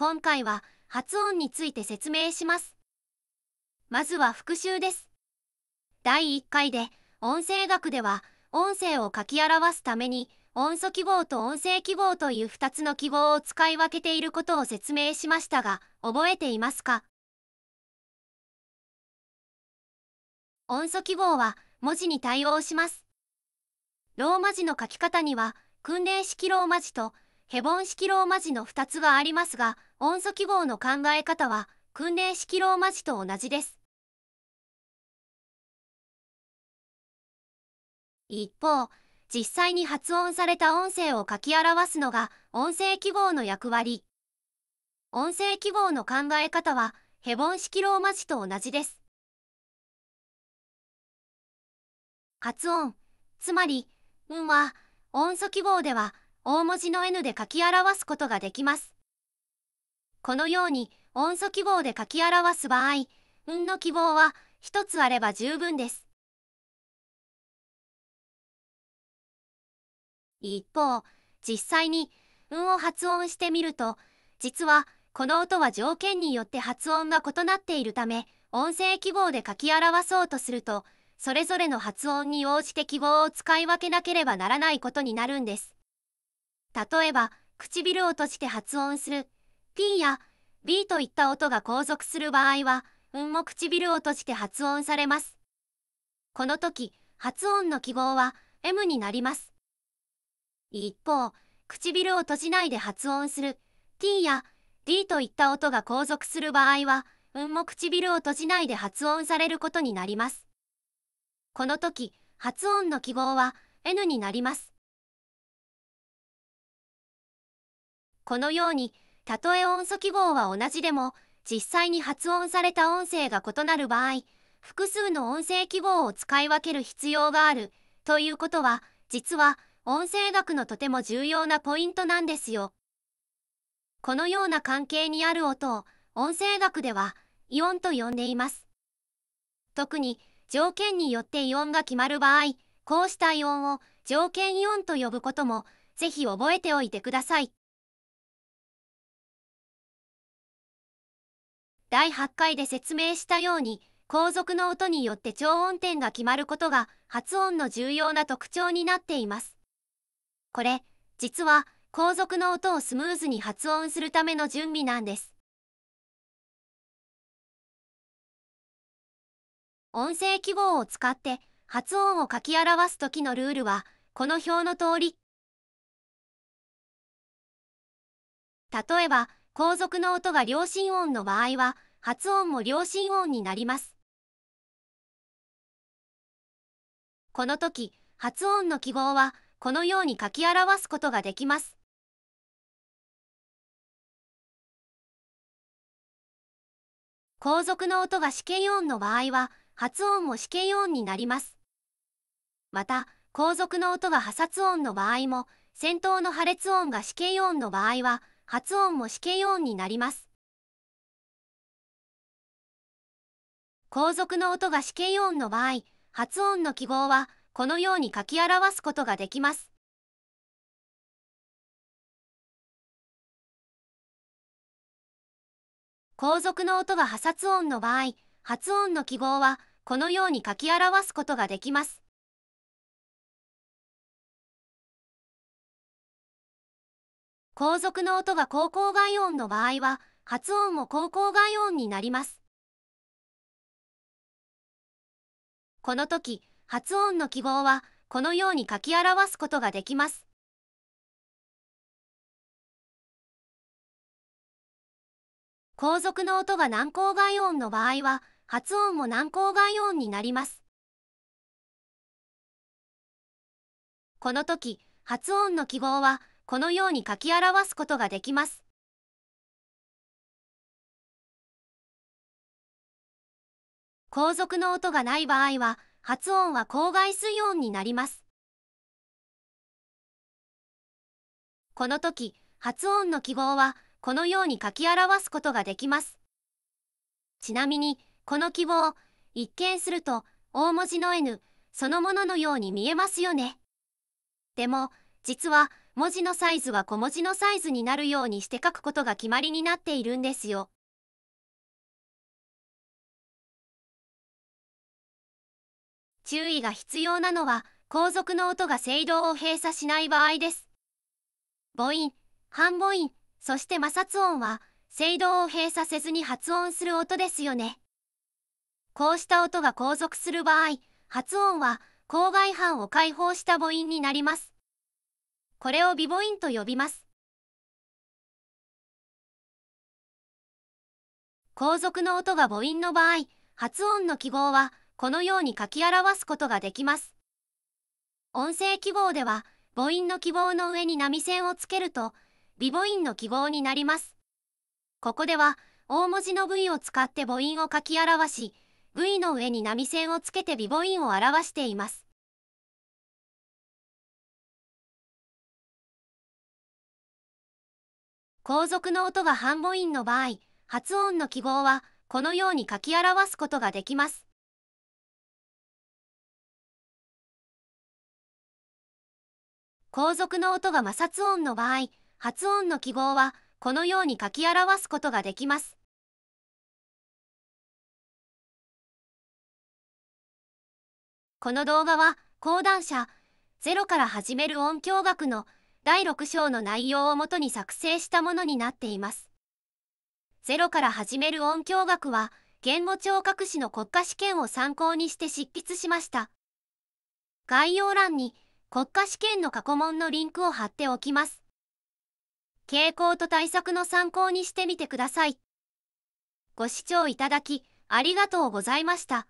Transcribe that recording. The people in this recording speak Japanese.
今回は発音について説明しますまずは復習です第1回で音声学では音声を書き表すために音素記号と音声記号という2つの記号を使い分けていることを説明しましたが覚えていますか音素記号は文字に対応しますローマ字の書き方には訓練式ローマ字とヘボン式ローマ字の2つがありますが音素記号の考え方は訓練式ローマ字と同じです一方実際に発音された音声を書き表すのが音声記号の役割音声記号の考え方はヘボン式ローマ字と同じです発音つまり「ん」は音素記号では大文字の N で書き表すことができます。このように音素記号で書き表す場合、運の記号は一つあれば十分です。一方、実際に運を発音してみると、実はこの音は条件によって発音が異なっているため、音声記号で書き表そうとすると、それぞれの発音に応じて記号を使い分けなければならないことになるんです。例えば唇を閉じて発音する P や B といった音が後続する場合はうんも唇を閉じて発音されますこの時発音の記号は M になります一方唇を閉じないで発音する T や D といった音が後続する場合はうんも唇を閉じないで発音されることになりますこの時発音の記号は N になりますこのようにたとえ音素記号は同じでも実際に発音された音声が異なる場合複数の音声記号を使い分ける必要があるということは実は音声学のとても重要なポイントなんですよ。このような関係にある音を音声学ではイオンと呼んでいます。特に条件によってイオンが決まる場合こうしたイオンを条件イオンと呼ぶこともぜひ覚えておいてください。第8回で説明したように後続の音によって超音点が決まることが発音の重要な特徴になっています。これ実は後続の音をスムーズに発音するための準備なんです。音声記号を使って発音を書き表す時のルールはこの表の通り例えば後続の音が両親音の場合は、発音も両親音になります。この時、発音の記号は、このように書き表すことができます。後続の音が試験音の場合は、発音も試験音になります。また、後続の音が破殺音の場合も、先頭の破裂音が試験音の場合は、発音も試験音になります。後続の音が試験音の場合、発音の記号はこのように書き表すことができます。後続の音が破殺音の場合、発音の記号はこのように書き表すことができます。後続の音が高校外音の場合は、発音も高校外音になります。この時、発音の記号は、このように書き表すことができます。後続の音が軟口外音の場合は、発音も軟口外音になります。この時、発音の記号は、このように書き表すことができます。後続の音がない場合は、発音は口外水音になります。この時、発音の記号は、このように書き表すことができます。ちなみに、この記号、一見すると、大文字の N そのもののように見えますよね。でも、実は、文字のサイズは小文字のサイズになるようにして書くことが決まりになっているんですよ。注意が必要なのは、後続の音が声道を閉鎖しない場合です。母音、半母音、そして摩擦音は、声道を閉鎖せずに発音する音ですよね。こうした音が後続する場合、発音は、口外反を解放した母音になります。これをビボインと呼びます後続の音が母音の場合発音の記号はこのように書き表すことができます音声記号では母音の記号の上に波線をつけると微母音の記号になりますここでは大文字の V を使って母音を書き表し V の上に波線をつけて微母音を表しています後続の音が半母音の場合、発音の記号はこのように書き表すことができます。後続の音が摩擦音の場合、発音の記号はこのように書き表すことができます。この動画は講談社ゼロから始める音響学の「第6章の内容をもとに作成したものになっています。ゼロから始める音響学は、言語聴覚士の国家試験を参考にして執筆しました。概要欄に国家試験の過去問のリンクを貼っておきます。傾向と対策の参考にしてみてください。ご視聴いただき、ありがとうございました。